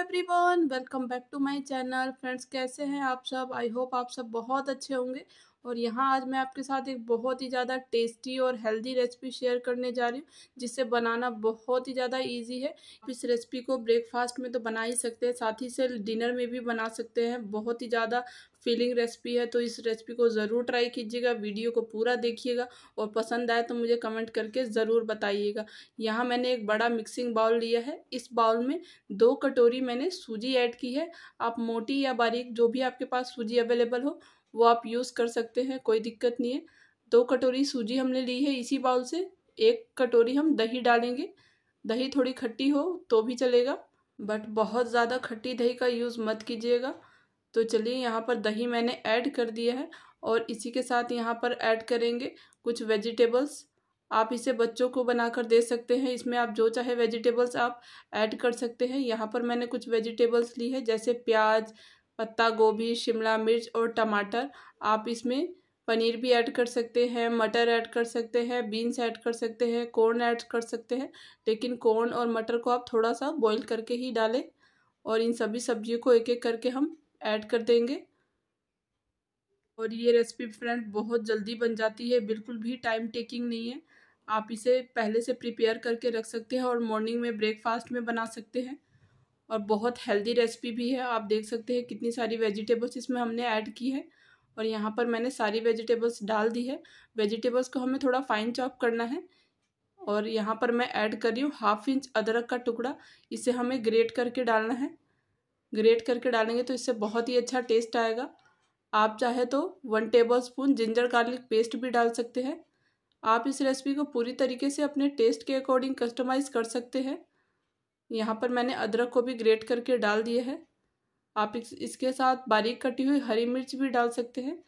everyone welcome back to my channel friends कैसे हैं आप सब आई होप आप सब बहुत अच्छे होंगे और यहाँ आज मैं आपके साथ एक बहुत ही ज़्यादा टेस्टी और हेल्दी रेसिपी शेयर करने जा रही हूँ जिससे बनाना बहुत ही ज़्यादा इजी है इस रेसिपी को ब्रेकफास्ट में तो बना ही सकते हैं साथ ही से डिनर में भी बना सकते हैं बहुत ही ज़्यादा फीलिंग रेसिपी है तो इस रेसिपी को ज़रूर ट्राई कीजिएगा वीडियो को पूरा देखिएगा और पसंद आए तो मुझे कमेंट करके ज़रूर बताइएगा यहाँ मैंने एक बड़ा मिक्सिंग बाउल लिया है इस बाउल में दो कटोरी मैंने सूजी ऐड की है आप मोटी या बारीक जो भी आपके पास सूजी अवेलेबल हो वो आप यूज़ कर सकते हैं कोई दिक्कत नहीं है दो कटोरी सूजी हमने ली है इसी बाउल से एक कटोरी हम दही डालेंगे दही थोड़ी खट्टी हो तो भी चलेगा बट बहुत ज़्यादा खट्टी दही का यूज़ मत कीजिएगा तो चलिए यहाँ पर दही मैंने ऐड कर दिया है और इसी के साथ यहाँ पर ऐड करेंगे कुछ वेजिटेबल्स आप इसे बच्चों को बनाकर दे सकते हैं इसमें आप जो चाहे वेजिटेबल्स आप ऐड कर सकते हैं यहाँ पर मैंने कुछ वेजिटेबल्स ली है जैसे प्याज पत्ता गोभी शिमला मिर्च और टमाटर आप इसमें पनीर भी ऐड कर सकते हैं मटर ऐड कर सकते हैं बीन्स ऐड कर सकते हैं कॉर्न ऐड कर सकते हैं लेकिन कॉर्न और मटर को आप थोड़ा सा बॉईल करके ही डालें और इन सभी सब्जियों को एक एक करके हम ऐड कर देंगे और ये रेसिपी फ्रेंड बहुत जल्दी बन जाती है बिल्कुल भी टाइम टेकिंग नहीं है आप इसे पहले से प्रिपेयर करके रख सकते हैं और मॉर्निंग में ब्रेकफास्ट में बना सकते हैं और बहुत हेल्दी रेसिपी भी है आप देख सकते हैं कितनी सारी वेजिटेबल्स इसमें हमने ऐड की है और यहाँ पर मैंने सारी वेजिटेबल्स डाल दी है वेजिटेबल्स को हमें थोड़ा फाइन चॉप करना है और यहाँ पर मैं ऐड कर रही हूँ हाफ इंच अदरक का टुकड़ा इसे हमें ग्रेट करके डालना है ग्रेट करके डालेंगे तो इससे बहुत ही अच्छा टेस्ट आएगा आप चाहे तो one tablespoon ginger garlic paste भी डाल सकते हैं आप इस रेसिपी को पूरी तरीके से अपने टेस्ट के अकॉर्डिंग कस्टमाइज़ कर सकते हैं यहाँ पर मैंने अदरक को भी ग्रेट करके डाल दिया है आप इस, इसके साथ बारीक कटी हुई हरी मिर्च भी डाल सकते हैं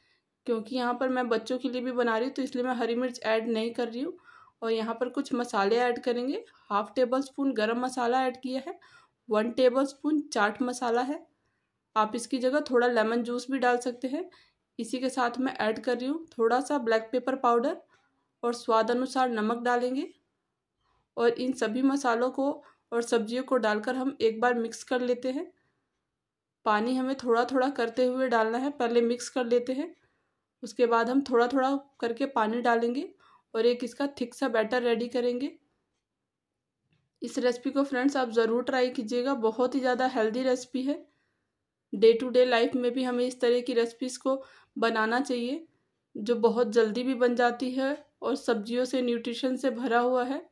क्योंकि यहाँ पर मैं बच्चों के लिए भी बना रही हूँ तो इसलिए मैं हरी मिर्च ऐड नहीं कर रही हूँ और यहाँ पर कुछ मसाले ऐड करेंगे हाफ टेबल स्पून गर्म मसाला ऐड किया है one tablespoon chaat masala है आप इसकी जगह थोड़ा लेमन जूस भी डाल सकते हैं इसी के साथ मैं ऐड कर रही हूँ थोड़ा सा ब्लैक पेपर पाउडर और स्वाद अनुसार नमक डालेंगे और इन सभी मसालों को और सब्जियों को डालकर हम एक बार मिक्स कर लेते हैं पानी हमें थोड़ा थोड़ा करते हुए डालना है पहले मिक्स कर लेते हैं उसके बाद हम थोड़ा थोड़ा करके पानी डालेंगे और एक इसका थिक सा बैटर रेडी करेंगे इस रेसिपी को फ्रेंड्स आप ज़रूर ट्राई कीजिएगा बहुत ही ज़्यादा हेल्दी रेसिपी है डे टू डे लाइफ में भी हमें इस तरह की रेसिपीज़ को बनाना चाहिए जो बहुत जल्दी भी बन जाती है और सब्जियों से न्यूट्रिशन से भरा हुआ है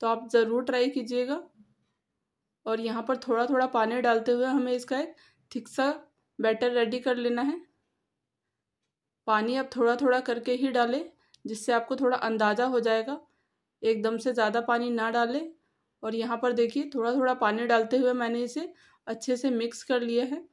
तो आप ज़रूर ट्राई कीजिएगा और यहाँ पर थोड़ा थोड़ा पानी डालते हुए हमें इसका एक थिक सा बैटर रेडी कर लेना है पानी आप थोड़ा थोड़ा करके ही डालें जिससे आपको थोड़ा अंदाज़ा हो जाएगा एकदम से ज़्यादा पानी ना डालें और यहाँ पर देखिए थोड़ा थोड़ा पानी डालते हुए मैंने इसे अच्छे से मिक्स कर लिया है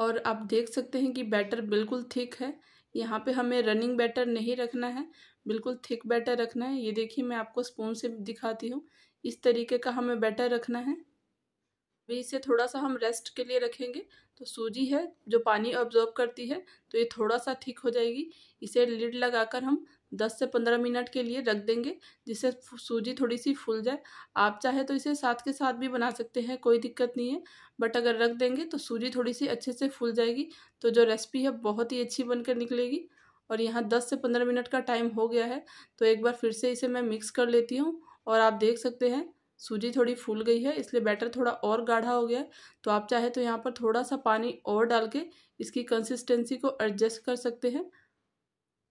और आप देख सकते हैं कि बैटर बिल्कुल थिक है यहाँ पे हमें रनिंग बैटर नहीं रखना है बिल्कुल थिक बैटर रखना है ये देखिए मैं आपको स्पून से दिखाती हूँ इस तरीके का हमें बैटर रखना है अभी इसे थोड़ा सा हम रेस्ट के लिए रखेंगे तो सूजी है जो पानी ऑब्जॉर्व करती है तो ये थोड़ा सा ठीक हो जाएगी इसे लिड लगाकर हम 10 से 15 मिनट के लिए रख देंगे जिससे सूजी थोड़ी सी फूल जाए आप चाहे तो इसे साथ के साथ भी बना सकते हैं कोई दिक्कत नहीं है बट अगर रख देंगे तो सूजी थोड़ी सी अच्छे से फूल जाएगी तो जो रेसिपी है बहुत ही अच्छी बनकर निकलेगी और यहाँ दस से पंद्रह मिनट का टाइम हो गया है तो एक बार फिर से इसे मैं मिक्स कर लेती हूँ और आप देख सकते हैं सूजी थोड़ी फूल गई है इसलिए बैटर थोड़ा और गाढ़ा हो गया है तो आप चाहे तो यहाँ पर थोड़ा सा पानी और डाल के इसकी कंसिस्टेंसी को एडजस्ट कर सकते हैं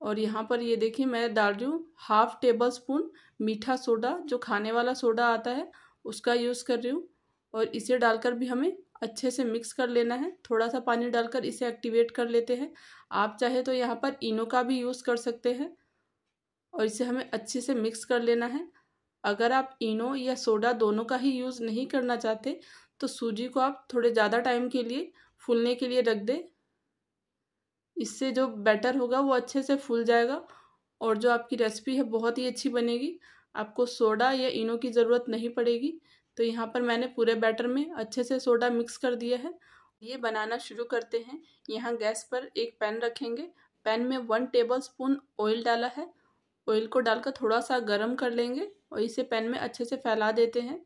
और यहाँ पर ये देखिए मैं डाल रही हूँ हाफ टेबल स्पून मीठा सोडा जो खाने वाला सोडा आता है उसका यूज़ कर रही हूँ और इसे डालकर भी हमें अच्छे से मिक्स कर लेना है थोड़ा सा पानी डालकर इसे एक्टिवेट कर लेते हैं आप चाहे तो यहाँ पर इनो का भी यूज़ कर सकते हैं और इसे हमें अच्छे से मिक्स कर लेना है अगर आप इनो या सोडा दोनों का ही यूज़ नहीं करना चाहते तो सूजी को आप थोड़े ज़्यादा टाइम के लिए फूलने के लिए रख दें इससे जो बैटर होगा वो अच्छे से फूल जाएगा और जो आपकी रेसिपी है बहुत ही अच्छी बनेगी आपको सोडा या इनो की ज़रूरत नहीं पड़ेगी तो यहाँ पर मैंने पूरे बैटर में अच्छे से सोडा मिक्स कर दिया है ये बनाना शुरू करते हैं यहाँ गैस पर एक पैन रखेंगे पैन में वन टेबल स्पून ऑयल डाला है ऑयल को डालकर थोड़ा सा गर्म कर लेंगे और इसे पैन में अच्छे से फैला देते हैं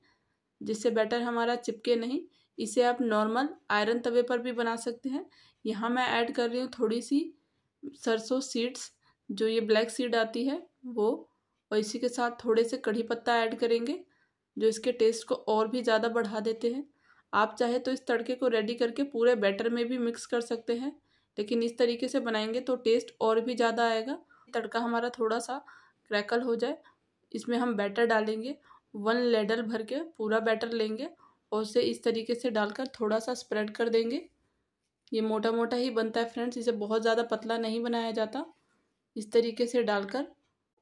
जिससे बैटर हमारा चिपके नहीं इसे आप नॉर्मल आयरन तवे पर भी बना सकते हैं यहाँ मैं ऐड कर रही हूँ थोड़ी सी सरसों सीड्स जो ये ब्लैक सीड आती है वो और इसी के साथ थोड़े से कढ़ी पत्ता ऐड करेंगे जो इसके टेस्ट को और भी ज़्यादा बढ़ा देते हैं आप चाहे तो इस तड़के को रेडी करके पूरे बैटर में भी मिक्स कर सकते हैं लेकिन इस तरीके से बनाएंगे तो टेस्ट और भी ज़्यादा आएगा तड़का हमारा थोड़ा सा क्रैकल हो जाए इसमें हम बैटर डालेंगे वन लेडल भर के पूरा बैटर लेंगे और उसे इस तरीके से डालकर थोड़ा सा स्प्रेड कर देंगे ये मोटा मोटा ही बनता है फ्रेंड्स इसे बहुत ज़्यादा पतला नहीं बनाया जाता इस तरीके से डालकर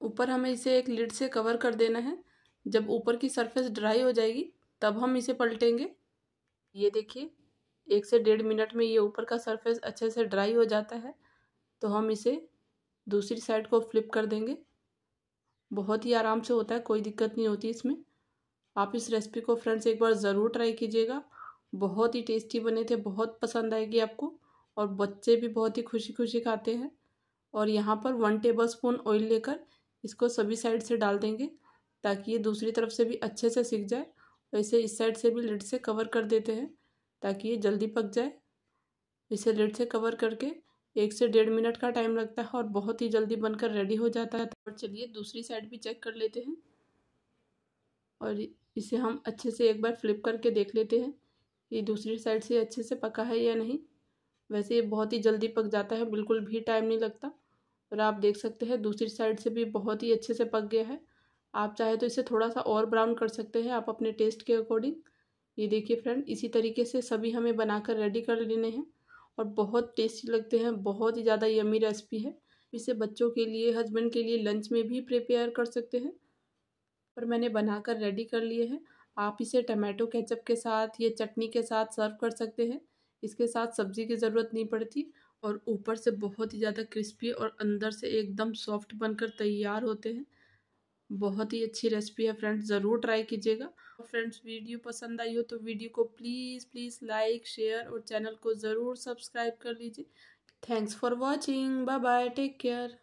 ऊपर हमें इसे एक लिड से कवर कर देना है जब ऊपर की सरफेस ड्राई हो जाएगी तब हम इसे पलटेंगे ये देखिए एक से डेढ़ मिनट में ये ऊपर का सरफेस अच्छे से ड्राई हो जाता है तो हम इसे दूसरी साइड को फ्लिप कर देंगे बहुत ही आराम से होता है कोई दिक्कत नहीं होती इसमें आप इस रेसिपी को फ्रेंड्स एक बार ज़रूर ट्राई कीजिएगा बहुत ही टेस्टी बने थे बहुत पसंद आएगी आपको और बच्चे भी बहुत ही खुशी खुशी खाते हैं और यहाँ पर वन टेबल स्पून ऑयल लेकर इसको सभी साइड से डाल देंगे ताकि ये दूसरी तरफ से भी अच्छे से सीख जाए वैसे इस साइड से भी लिड से कवर कर देते हैं ताकि ये जल्दी पक जाए इसे लिड से कवर करके एक से डेढ़ मिनट का टाइम लगता है और बहुत ही जल्दी बनकर रेडी हो जाता है और चलिए दूसरी साइड भी चेक कर लेते हैं और इसे हम अच्छे से एक बार फ्लिप करके देख लेते हैं ये दूसरी साइड से अच्छे से पका है या नहीं वैसे ये बहुत ही जल्दी पक जाता है बिल्कुल भी टाइम नहीं लगता और आप देख सकते हैं दूसरी साइड से भी बहुत ही अच्छे से पक गया है आप चाहे तो इसे थोड़ा सा और ब्राउन कर सकते हैं आप अपने टेस्ट के अकॉर्डिंग ये देखिए फ्रेंड इसी तरीके से सभी हमें बनाकर रेडी कर लेने हैं और बहुत टेस्टी लगते हैं बहुत ही ज़्यादा यमी रेसिपी है इसे बच्चों के लिए हस्बैंड के लिए लंच में भी प्रिपेयर कर सकते हैं और मैंने बनाकर रेडी कर लिए हैं आप इसे टमाटो केचप के साथ या चटनी के साथ सर्व कर सकते हैं इसके साथ सब्ज़ी की ज़रूरत नहीं पड़ती और ऊपर से बहुत ही ज़्यादा क्रिस्पी और अंदर से एकदम सॉफ्ट बनकर तैयार होते हैं बहुत ही अच्छी रेसिपी है फ्रेंड्स ज़रूर ट्राई कीजिएगा फ्रेंड्स वीडियो पसंद आई हो तो वीडियो को प्लीज़ प्लीज़ लाइक शेयर और चैनल को ज़रूर सब्सक्राइब कर लीजिए thanks for watching bye bye take care